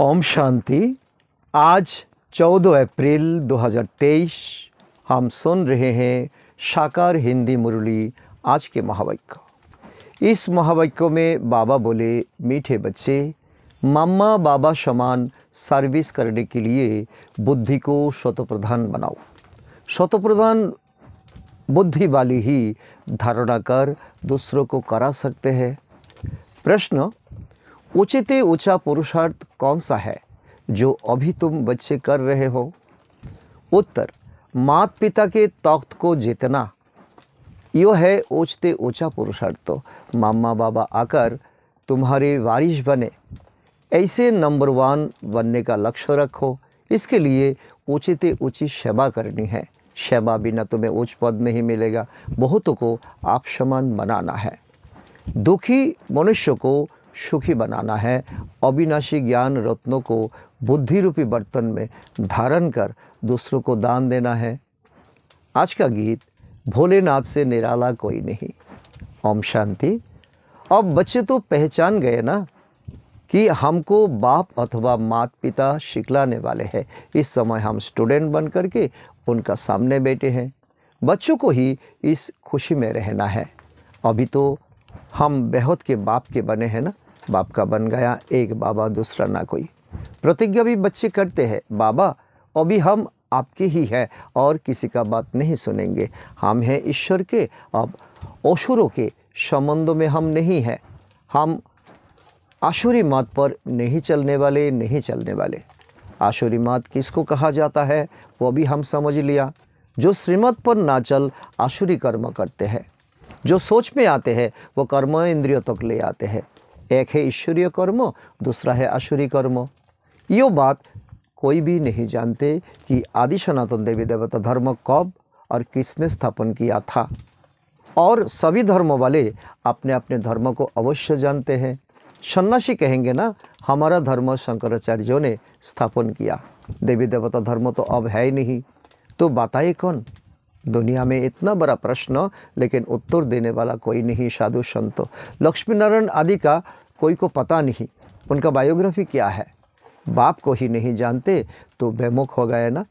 ओम शांति आज 14 अप्रैल 2023 हम सुन रहे हैं साकार हिंदी मुरली आज के महावाक्य इस महावाक्य में बाबा बोले मीठे बच्चे मामा बाबा समान सर्विस करने के लिए बुद्धि को प्रधान बनाओ प्रधान बुद्धि वाली ही धारणा कर दूसरों को करा सकते हैं प्रश्न उचित ऊंचा पुरुषार्थ कौन सा है जो अभी तुम बच्चे कर रहे हो उत्तर मात पिता के तख्त को जीतना यो है ऊंचते ऊंचा पुरुषार्थ तो मामा बाबा आकर तुम्हारे वारिश बने ऐसे नंबर वन बनने का लक्ष्य रखो इसके लिए ऊँचते ऊँची सेवा करनी है सेवा बिना तुम्हें उच्च पद नहीं मिलेगा बहुतों को आप समान बनाना है दुखी मनुष्य को सुखी बनाना है अविनाशी ज्ञान रत्नों को बुद्धि रूपी बर्तन में धारण कर दूसरों को दान देना है आज का गीत भोलेनाथ से निराला कोई नहीं ओम शांति अब बच्चे तो पहचान गए ना कि हमको बाप अथवा माता पिता शिकलाने वाले हैं इस समय हम स्टूडेंट बन करके उनका सामने बैठे हैं बच्चों को ही इस खुशी में रहना है अभी तो हम बेहद के बाप के बने हैं ना बाप का बन गया एक बाबा दूसरा ना कोई प्रतिज्ञा भी बच्चे करते हैं बाबा अभी हम आपके ही है और किसी का बात नहीं सुनेंगे हम हैं ईश्वर के अब असुरों के संबंधों में हम नहीं हैं हम आशुरी मत पर नहीं चलने वाले नहीं चलने वाले आशुरी मत किसको कहा जाता है वो भी हम समझ लिया जो श्रीमत पर ना चल आशुरी कर्म करते हैं जो सोच में आते हैं वो कर्म इंद्रियों तक ले आते हैं एक है ईश्वरीय कर्म दूसरा है आसुरी कर्म यो बात कोई भी नहीं जानते कि आदि सनातन देवी देवता धर्म कब और किसने स्थापन किया था और सभी धर्म वाले अपने अपने धर्म को अवश्य जानते हैं सन्यासी कहेंगे ना हमारा धर्म शंकराचार्यों ने स्थापन किया देवी देवता धर्म तो अब है ही नहीं तो बताए कौन दुनिया में इतना बड़ा प्रश्न लेकिन उत्तर देने वाला कोई नहीं साधु संतो लक्ष्मी नारायण आदि का कोई को पता नहीं उनका बायोग्राफी क्या है बाप को ही नहीं जानते तो बेमुख हो गए ना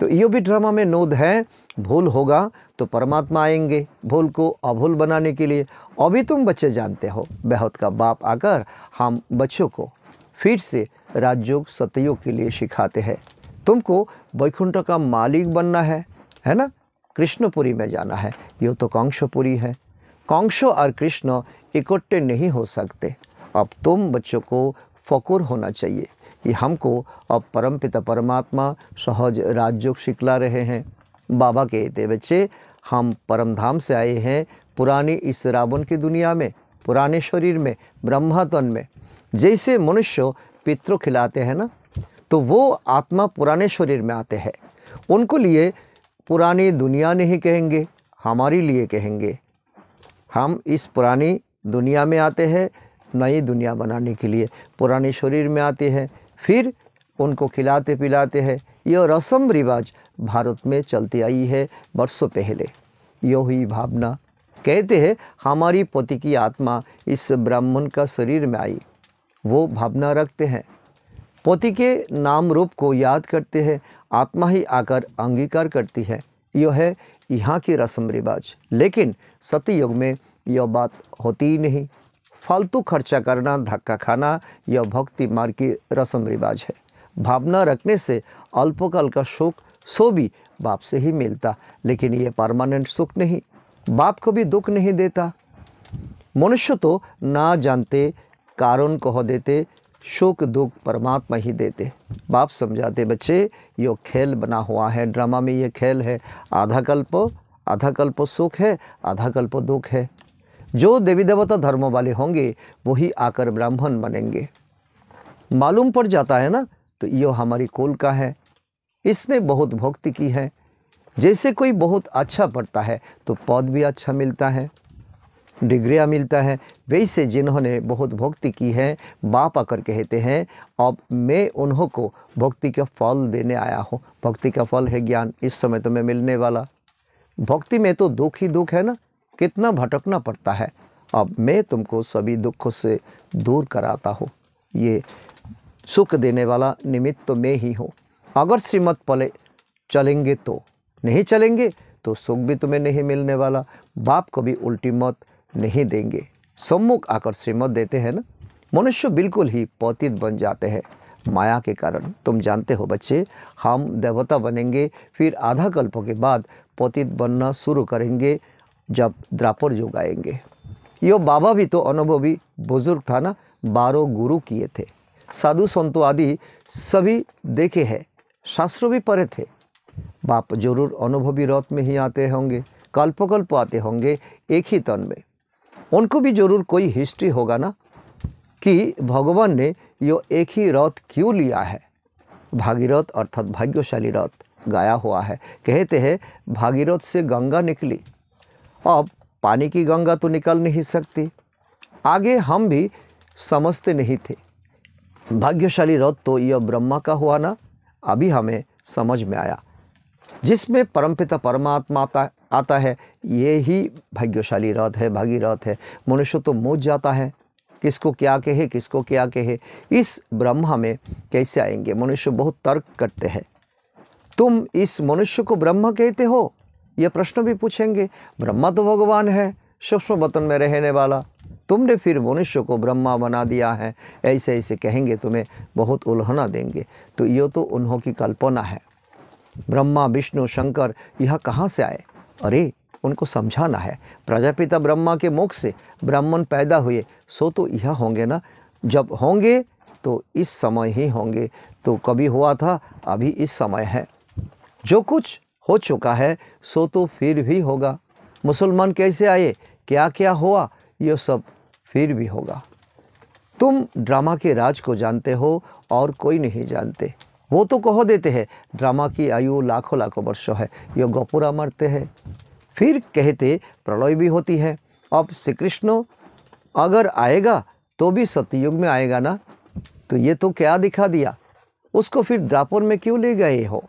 तो यो भी ड्रामा में नोद है भूल होगा तो परमात्मा आएंगे भूल को अभूल बनाने के लिए अभी तुम बच्चे जानते हो बेहद का बाप आकर हम बच्चों को फिर से राजयोग सतयोग के लिए सिखाते हैं तुमको वैकुंठ का मालिक बनना है है ना कृष्णपुरी में जाना है यो तो कौशपुरी है कौशो और कृष्ण इकट्ठे नहीं हो सकते अब तुम बच्चों को फकुर होना चाहिए कि हमको अब परमपिता परमात्मा सहज राज्योग सिकला रहे हैं बाबा के थे बच्चे हम परम धाम से आए हैं पुरानी इस रावण की दुनिया में पुराने शरीर में ब्रह्मतन में जैसे मनुष्य पितृ खिलाते हैं ना तो वो आत्मा पुराने शरीर में आते हैं उनको लिए पुरानी दुनिया नहीं कहेंगे हमारे लिए कहेंगे हम इस पुरानी दुनिया में आते हैं नई दुनिया बनाने के लिए पुराने शरीर में आते हैं फिर उनको खिलाते पिलाते हैं यह रसम रिवाज भारत में चलती आई है बरसों पहले यह हुई भावना कहते हैं हमारी पति की आत्मा इस ब्राह्मण का शरीर में आई वो भावना रखते हैं पति के नाम रूप को याद करते हैं आत्मा ही आकर अंगीकार करती है यह है यहाँ की रस्म रिवाज लेकिन सतयुग में यह बात होती ही नहीं फालतू खर्चा करना धक्का खाना यह भक्ति मार्ग की रस्म रिवाज है भावना रखने से अल्पकाल का सुख सो भी बाप से ही मिलता लेकिन ये परमानेंट सुख नहीं बाप को भी दुख नहीं देता मनुष्य तो ना जानते कारण कह देते शोक दुख परमात्मा ही देते बाप समझाते बच्चे यो खेल बना हुआ है ड्रामा में ये खेल है आधा कल्प आधा कल्प सुख है आधा कल्प दुख है जो देवी देवता धर्म वाले होंगे वही आकर ब्राह्मण बनेंगे मालूम पड़ जाता है ना तो यो हमारी कुल का है इसने बहुत भक्ति की है जैसे कोई बहुत अच्छा पढ़ता है तो पद भी अच्छा मिलता है डिग्रियाँ मिलता है वैसे जिन्होंने बहुत भक्ति की है बाप आकर कहते हैं अब मैं उन्हों को भक्ति का फल देने आया हूँ भक्ति का फल है ज्ञान इस समय तुम्हें तो मिलने वाला भक्ति में तो दुख ही दुख है ना कितना भटकना पड़ता है अब मैं तुमको सभी दुखों से दूर कराता हूँ ये सुख देने वाला निमित्त तो मैं ही हूँ अगर श्रीमत पले चलेंगे तो नहीं चलेंगे तो सुख भी तुम्हें नहीं मिलने वाला बाप को भी उल्टी मत नहीं देंगे सम्मुख आकर श्रीमत देते हैं ना मनुष्य बिल्कुल ही पौतित बन जाते हैं माया के कारण तुम जानते हो बच्चे हम देवता बनेंगे फिर आधा कल्प के बाद पौतित बनना शुरू करेंगे जब द्रापर युग आएंगे यो बाबा भी तो अनुभवी बुजुर्ग था ना बारह गुरु किए थे साधु संतो आदि सभी देखे हैं शास्त्र भी पढ़े थे बाप जरूर अनुभवी रथ में ही आते होंगे कल्पकल्प आते होंगे एक ही तन में उनको भी ज़रूर कोई हिस्ट्री होगा ना कि भगवान ने यो एक ही रथ क्यों लिया है भागीरथ अर्थात भाग्यशाली रथ गाया हुआ है कहते हैं भागीरथ से गंगा निकली अब पानी की गंगा तो निकल नहीं सकती आगे हम भी समझते नहीं थे भाग्यशाली रथ तो यह ब्रह्मा का हुआ ना अभी हमें समझ में आया जिसमें परमपिता परमात्मा का आता है ये ही भाग्यशाली रथ है भागीरथ है मनुष्य तो मोज जाता है किसको क्या कहे किसको क्या कहे इस ब्रह्मा में कैसे आएंगे मनुष्य बहुत तर्क करते हैं तुम इस मनुष्य को ब्रह्म कहते हो यह प्रश्न भी पूछेंगे ब्रह्मा तो भगवान है सूक्ष्म वतन में रहने वाला तुमने फिर मनुष्य को ब्रह्मा बना दिया है ऐसे ऐसे कहेंगे तुम्हें बहुत उल्हना देंगे तो ये तो उन्हों की कल्पना है ब्रह्मा विष्णु शंकर यह कहाँ से आए अरे उनको समझाना है प्रजापिता ब्रह्मा के मुख से ब्राह्मण पैदा हुए सो तो यह होंगे ना जब होंगे तो इस समय ही होंगे तो कभी हुआ था अभी इस समय है जो कुछ हो चुका है सो तो फिर भी होगा मुसलमान कैसे आए क्या क्या हुआ ये सब फिर भी होगा तुम ड्रामा के राज को जानते हो और कोई नहीं जानते वो तो कह देते हैं ड्रामा की आयु लाखों लाखों वर्षों है ये गपुरा मरते हैं फिर कहते प्रलय भी होती है अब श्री कृष्ण अगर आएगा तो भी सत्ययुग में आएगा ना तो ये तो क्या दिखा दिया उसको फिर द्रापुर में क्यों ले गए हो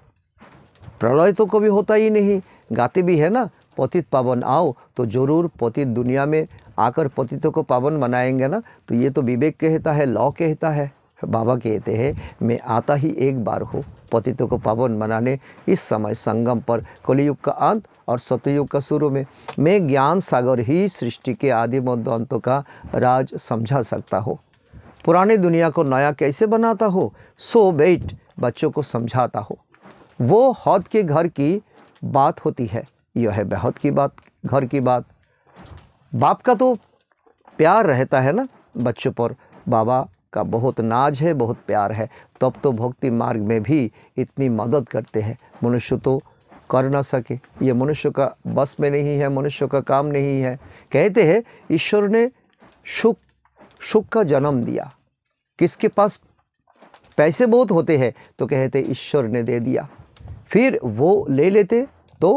प्रलय तो कभी होता ही नहीं गाते भी है ना पतित पावन आओ तो जरूर पतित दुनिया में आकर पतितों को पावन बनाएंगे ना तो ये तो विवेक कहता है लॉ कहता है बाबा कहते हैं मैं आता ही एक बार हूँ पतितों को पावन बनाने इस समय संगम पर कलयुग का अंत और सतयुग का शुरू में मैं ज्ञान सागर ही सृष्टि के आदि और अंतों का राज समझा सकता हो पुराने दुनिया को नया कैसे बनाता हो सो बेट बच्चों को समझाता हो वो हौद के घर की बात होती है यह है बेहद की बात घर की बात बाप का तो प्यार रहता है ना बच्चों पर बाबा का बहुत नाज है बहुत प्यार है तब तो भक्ति मार्ग में भी इतनी मदद करते हैं मनुष्य तो कर ना सके ये मनुष्य का बस में नहीं है मनुष्य का काम नहीं है कहते हैं ईश्वर ने सुख सुख का जन्म दिया किसके पास पैसे बहुत होते हैं तो कहते ईश्वर ने दे दिया फिर वो ले लेते तो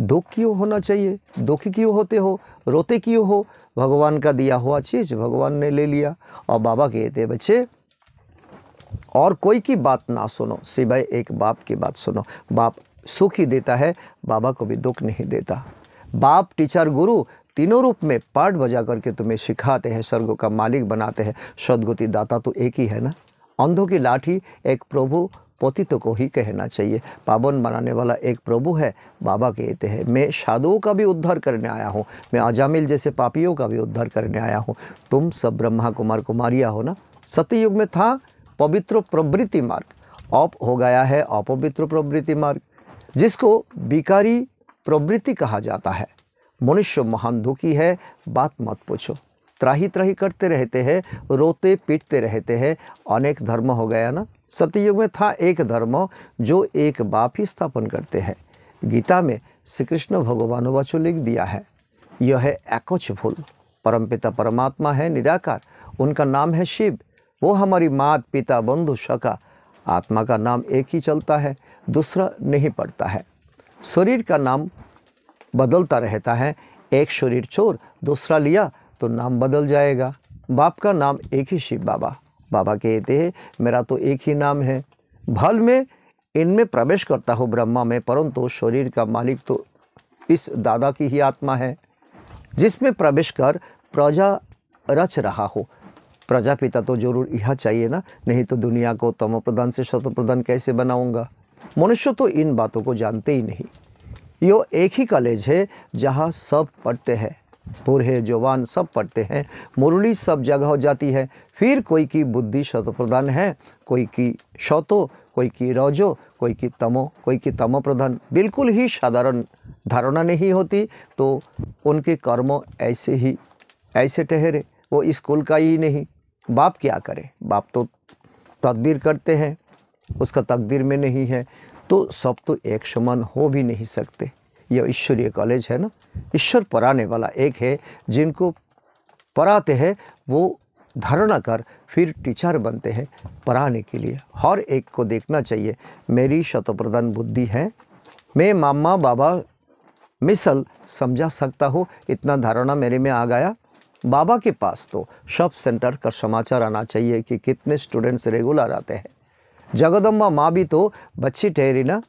दुख क्यों होना चाहिए दुखी क्यों होते हो रोते क्यों हो भगवान का दिया हुआ चीज़ भगवान ने ले लिया और बाबा कहते बच्चे और कोई की बात ना सुनो सिवाय एक बाप की बात सुनो बाप सुख ही देता है बाबा को भी दुख नहीं देता बाप टीचर गुरु तीनों रूप में पाठ बजा करके तुम्हें सिखाते हैं स्वर्ग का मालिक बनाते हैं सदगति दाता तो एक ही है ना अंधों की लाठी एक प्रभु पतित को ही कहना चाहिए पावन बनाने वाला एक प्रभु है बाबा कहते हैं मैं साधुओं का भी उद्धार करने आया हूँ मैं अजामिल जैसे पापियों का भी उद्धार करने आया हूँ तुम सब ब्रह्मा कुमार कुमारिया हो ना सत्ययुग में था पवित्र प्रवृत्ति मार्ग अप हो गया है अपवित्र प्रवृत्ति मार्ग जिसको बिकारी प्रवृत्ति कहा जाता है मनुष्य महान दुखी है बात मत पूछो त्राही त्राही करते रहते हैं रोते पीटते रहते हैं अनेक धर्म हो गया ना सत्ययुग में था एक धर्म जो एक बाप ही स्थापन करते हैं गीता में श्री कृष्ण भगवान वचो लिख दिया है यह है एकोच भूल परम पिता परमात्मा है निराकार उनका नाम है शिव वो हमारी मात पिता बंधु शका आत्मा का नाम एक ही चलता है दूसरा नहीं पड़ता है शरीर का नाम बदलता रहता है एक शरीर छोर दूसरा लिया तो नाम बदल जाएगा बाप का नाम एक ही शिव बाबा बाबा कहते हैं मेरा तो एक ही नाम है भल में इनमें प्रवेश करता हूँ ब्रह्मा में परंतु शरीर का मालिक तो इस दादा की ही आत्मा है जिसमें प्रवेश कर प्रजा रच रहा हो प्रजापिता तो जरूर यह चाहिए ना नहीं तो दुनिया को तम प्रधान से शत प्रधान कैसे बनाऊंगा मनुष्य तो इन बातों को जानते ही नहीं यो एक ही कॉलेज है जहाँ सब पढ़ते हैं बूढ़े जवान सब पढ़ते हैं मुरली सब जगह हो जाती है फिर कोई की बुद्धि शत प्रधान है कोई की शौतो कोई की रोजो कोई की तमो कोई की तमो प्रधान बिल्कुल ही साधारण धारणा नहीं होती तो उनके कर्म ऐसे ही ऐसे ठहरे वो स्कूल का ही नहीं बाप क्या करे बाप तो तकदीर करते हैं उसका तकदीर में नहीं है तो सब तो एक समान हो भी नहीं सकते यह ईश्वरीय कॉलेज है ना ईश्वर पराने वाला एक है जिनको पराते हैं वो धारणा कर फिर टीचर बनते हैं पढ़ाने के लिए हर एक को देखना चाहिए मेरी शतप्रधान बुद्धि है मैं मामा बाबा मिसल समझा सकता हूँ इतना धारणा मेरे में आ गया बाबा के पास तो सब सेंटर का समाचार आना चाहिए कि कितने स्टूडेंट्स रेगुलर आते हैं जगदम्बा माँ भी तो बच्ची ठहरी ना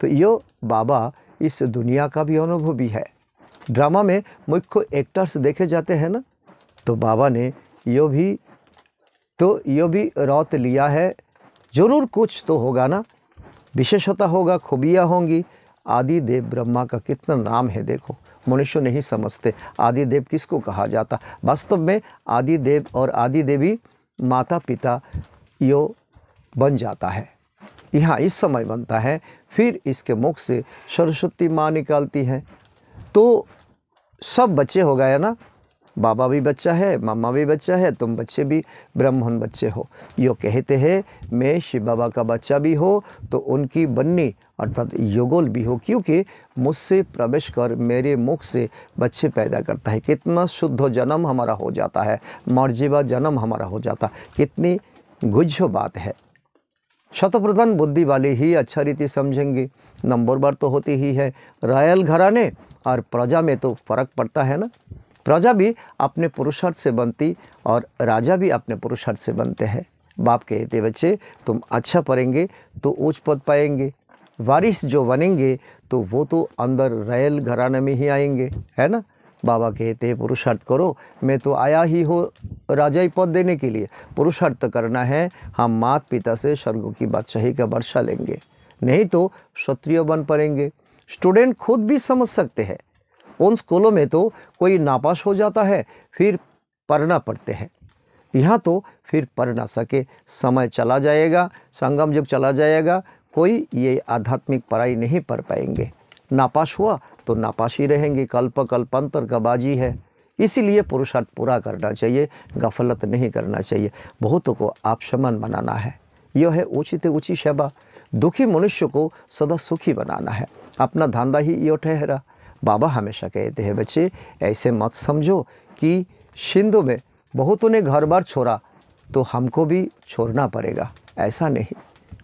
तो यो बाबा इस दुनिया का भी अनुभवी है ड्रामा में मुख्य एक्टर्स देखे जाते हैं ना तो बाबा ने यो भी तो यो भी रौत लिया है ज़रूर कुछ तो होगा ना विशेषता होगा खूबियाँ होंगी आदि देव ब्रह्मा का कितना नाम है देखो मनुष्य नहीं समझते आदि देव किसको कहा जाता वास्तव में आदि देव और आदि देवी माता पिता यो बन जाता है यहाँ इस समय बनता है फिर इसके मुख से सरस्वती माँ निकालती है तो सब बच्चे हो गए ना बाबा भी बच्चा है मामा भी बच्चा है तुम बच्चे भी ब्राह्मण बच्चे हो यो कहते हैं मैं शिव बाबा का बच्चा भी हो तो उनकी बन्नी अर्थात योगोल भी हो क्योंकि मुझसे प्रवेश कर मेरे मुख से बच्चे पैदा करता है कितना शुद्ध जन्म हमारा हो जाता है मर्जीवा जन्म हमारा हो जाता कितनी गुज्जो बात है शतप्रधान बुद्धि वाले ही अच्छा रीति समझेंगे नंबर बार तो होती ही है रॉयल घराने और प्रजा में तो फर्क पड़ता है ना प्रजा भी अपने पुरुषार्थ से बनती और राजा भी अपने पुरुषार्थ से बनते हैं बाप कहते बच्चे तुम अच्छा पढ़ेंगे तो उच्च पद पाएंगे वारिस जो बनेंगे तो वो तो अंदर रैल घराने में ही आएंगे है ना बाबा कहते हैं पुरुषार्थ करो मैं तो आया ही हो राजा ही पद देने के लिए पुरुषार्थ करना है हम मात पिता से स्वर्गों की बादशाही का वर्षा लेंगे नहीं तो क्षत्रिय बन पड़ेंगे स्टूडेंट खुद भी समझ सकते हैं उन स्कूलों में तो कोई नापास हो जाता है फिर पढ़ना पड़ते हैं यहाँ तो फिर पढ़ ना सके समय चला जाएगा संगम युग चला जाएगा कोई ये आध्यात्मिक पढ़ाई नहीं पढ़ पाएंगे नापास हुआ तो नापाशी रहेंगी कल्प कल्पांतर गबाजी है इसीलिए पुरुषार्थ पूरा करना चाहिए गफलत नहीं करना चाहिए बहुतों को आप शमन बनाना है यह है उचित ऊँची सेवा दुखी मनुष्य को सदा सुखी बनाना है अपना धांधा ही यो ठहरा बाबा हमेशा कहते हैं बच्चे ऐसे मत समझो कि सिंधु में बहुतों ने घर बार छोड़ा तो हमको भी छोड़ना पड़ेगा ऐसा नहीं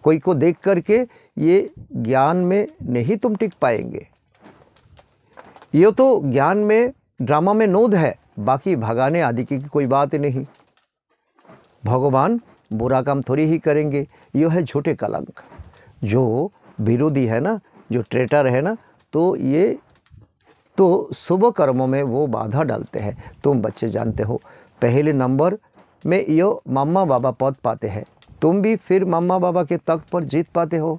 कोई को देख करके ये ज्ञान में नहीं तुम टिक पाएंगे ये तो ज्ञान में ड्रामा में नोद है बाकी भगाने आदि की कोई बात ही नहीं भगवान बुरा काम थोड़ी ही करेंगे यो है झूठे कलंक जो विरोधी है ना जो ट्रेटर है ना तो ये तो शुभ कर्मों में वो बाधा डालते हैं तुम बच्चे जानते हो पहले नंबर में यो मामा बाबा पद पाते हैं तुम भी फिर मामा बाबा के तख्त पर जीत पाते हो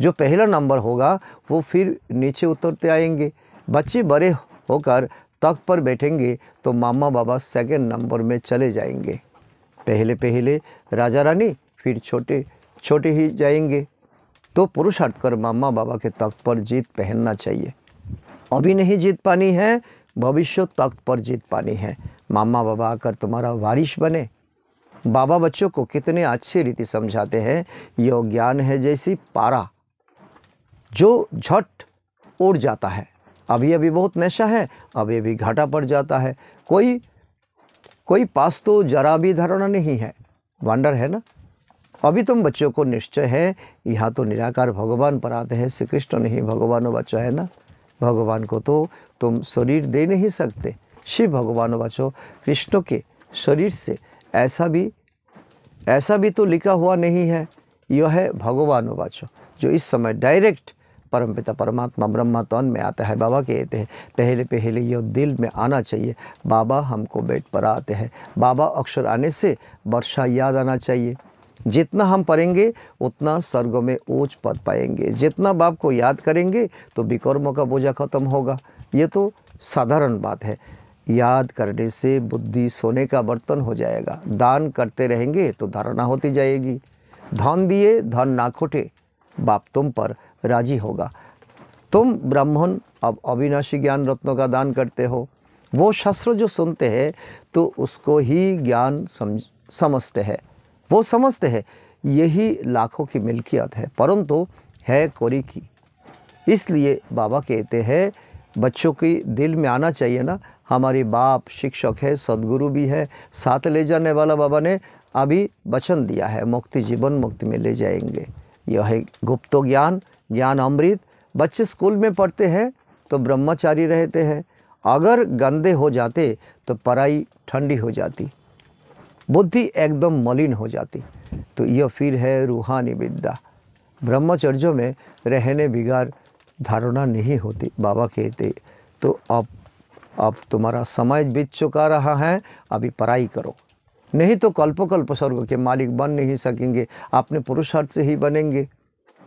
जो पहला नंबर होगा वो फिर नीचे उतरते आएंगे बच्चे बड़े होकर तख्त पर बैठेंगे तो मामा बाबा सेकंड नंबर में चले जाएंगे पहले पहले राजा रानी फिर छोटे छोटे ही जाएंगे तो पुरुषार्थ कर मामा बाबा के तख्त पर जीत पहनना चाहिए अभी नहीं जीत पानी है भविष्य तख्त पर जीत पानी है मामा बाबा आकर तुम्हारा वारिश बने बाबा बच्चों को कितने अच्छे रीति समझाते हैं यह ज्ञान है जैसी पारा जो झट उड़ जाता है अभी अभी बहुत नशा है अभी अभी घाटा पड़ जाता है कोई कोई पास तो जरा भी धारणा नहीं है वंडर है ना अभी तुम बच्चों को निश्चय है यहाँ तो निराकार भगवान पर आते हैं श्री कृष्ण नहीं भगवान बच्चा है ना भगवान को तो तुम शरीर दे नहीं सकते शिव भगवान बचो कृष्ण के शरीर से ऐसा भी ऐसा भी तो लिखा हुआ नहीं है यह है भगवान बाचो जो इस समय डायरेक्ट परमपिता परमात्मा ब्रह्म तौन तो में आता है बाबा कहते हैं पहले पहले ये दिल में आना चाहिए बाबा हमको बेट पर आते हैं बाबा अक्षर आने से वर्षा याद आना चाहिए जितना हम पढ़ेंगे उतना स्वर्ग में ऊँच पद पाएंगे जितना बाप को याद करेंगे तो विकर्मों का बोझा खत्म होगा ये तो साधारण बात है याद करने से बुद्धि सोने का बर्तन हो जाएगा दान करते रहेंगे तो धारणा होती जाएगी धन दिए धन ना खोटे बाप तुम पर राजी होगा तुम ब्राह्मण अब अविनाशी ज्ञान रत्नों का दान करते हो वो शास्त्र जो सुनते हैं तो उसको ही ज्ञान समझ समझते हैं वो समझते हैं यही लाखों की मिल्कियत है परंतु है कोरी की इसलिए बाबा कहते हैं बच्चों की दिल में आना चाहिए ना हमारे बाप शिक्षक है सदगुरु भी है साथ ले जाने वाला बाबा ने अभी वचन दिया है मुक्ति जीवन मुक्ति में ले जाएंगे यह है गुप्त ज्ञान ज्ञान अमृत बच्चे स्कूल में पढ़ते हैं तो ब्रह्मचारी रहते हैं अगर गंदे हो जाते तो पराई ठंडी हो जाती बुद्धि एकदम मलिन हो जाती तो यह फिर है रूहानी विद्या ब्रह्मचर्यों में रहने बिगाड़ धारणा नहीं होती बाबा कहते तो अब अब तुम्हारा समय बीत चुका रहा है अभी पढ़ाई करो नहीं तो कल्पकल्प स्वर्ग के मालिक बन नहीं सकेंगे अपने पुरुषार्थ से ही बनेंगे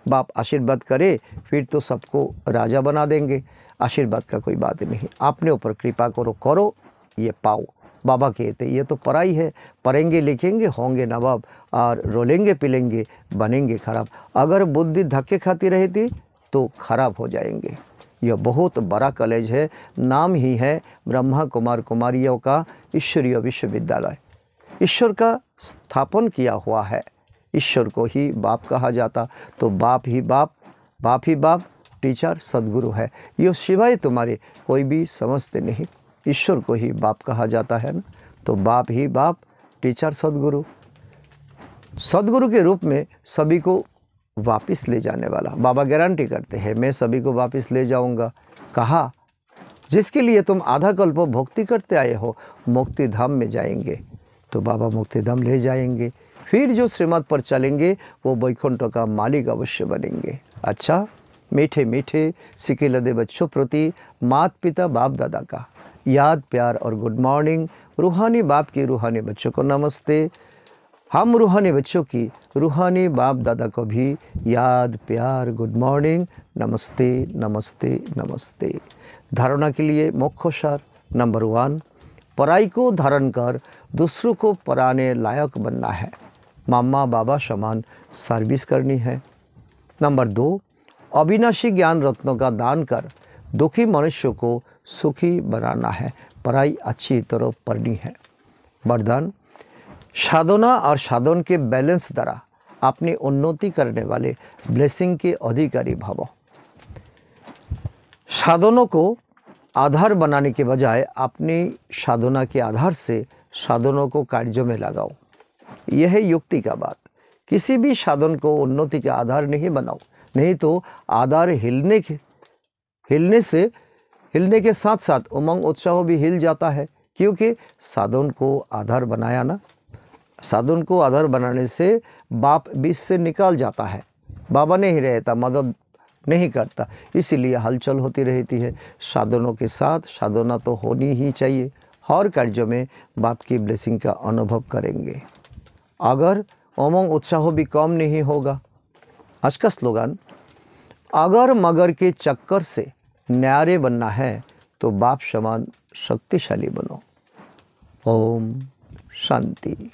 बाप आशीर्वाद करे फिर तो सबको राजा बना देंगे आशीर्वाद का कोई बात नहीं अपने ऊपर कृपा करो करो ये पाओ बाबा कहते ये तो पढ़ाई है पढ़ेंगे लिखेंगे होंगे नवाब और रोलेंगे पिलेंगे बनेंगे खराब अगर बुद्धि धक्के खाती रहती तो खराब हो जाएंगे यह बहुत बड़ा कॉलेज है नाम ही है ब्रह्मा कुमार कुमारियों का ईश्वरीय विश्वविद्यालय ईश्वर का स्थापन किया हुआ है ईश्वर को ही बाप कहा जाता तो बाप ही बाप बाप ही बाप टीचर सदगुरु है ये सिवाय तुम्हारे कोई भी समझते नहीं ईश्वर को ही बाप कहा जाता है ना तो बाप ही बाप टीचर सदगुरु सदगुरु के रूप में सभी को वापस ले जाने वाला बाबा गारंटी करते हैं मैं सभी को वापस ले जाऊंगा कहा जिसके लिए तुम आधा कल्प भक्ति करते आए हो मुक्ति धाम में जाएंगे तो बाबा मुक्ति धाम ले जाएंगे फिर जो श्रीमद पर चलेंगे वो वैकुंठ का मालिक अवश्य बनेंगे अच्छा मीठे मीठे सिके लदे बच्चों प्रति मात पिता बाप दादा का याद प्यार और गुड मॉर्निंग रूहानी बाप की रूहानी बच्चों को नमस्ते हम रूहानी बच्चों की रूहानी बाप दादा को भी याद प्यार गुड मॉर्निंग नमस्ते नमस्ते नमस्ते धारणा के लिए मुख्य सार नंबर वन पराई को धारण कर दूसरों को पराने लायक बनना है मामा बाबा समान सर्विस करनी है नंबर दो अविनाशी ज्ञान रत्नों का दान कर दुखी मनुष्य को सुखी बनाना है पढ़ाई अच्छी तरह पढ़नी है वरदान साधना और साधन के बैलेंस द्वारा अपनी उन्नति करने वाले ब्लेसिंग के अधिकारी भावो साधनों को आधार बनाने के बजाय अपनी साधना के आधार से साधनों को कार्यों में लगाओ यह है युक्ति का बात किसी भी साधन को उन्नति का आधार नहीं बनाओ नहीं तो आधार हिलने के हिलने से हिलने के साथ साथ उमंग उत्साह भी हिल जाता है क्योंकि साधन को आधार बनाया ना साधन को आधार बनाने से बाप बीच से निकाल जाता है बाबा नहीं रहता मदद नहीं करता इसीलिए हलचल होती रहती है साधनों के साथ साधना तो होनी ही चाहिए हर कार्यों में बाप की ब्लेसिंग का अनुभव करेंगे अगर उमंग उत्साह भी कम नहीं होगा आज का स्लोगान अगर मगर के चक्कर से न्यारे बनना है तो बाप समान शक्तिशाली बनो ओम शांति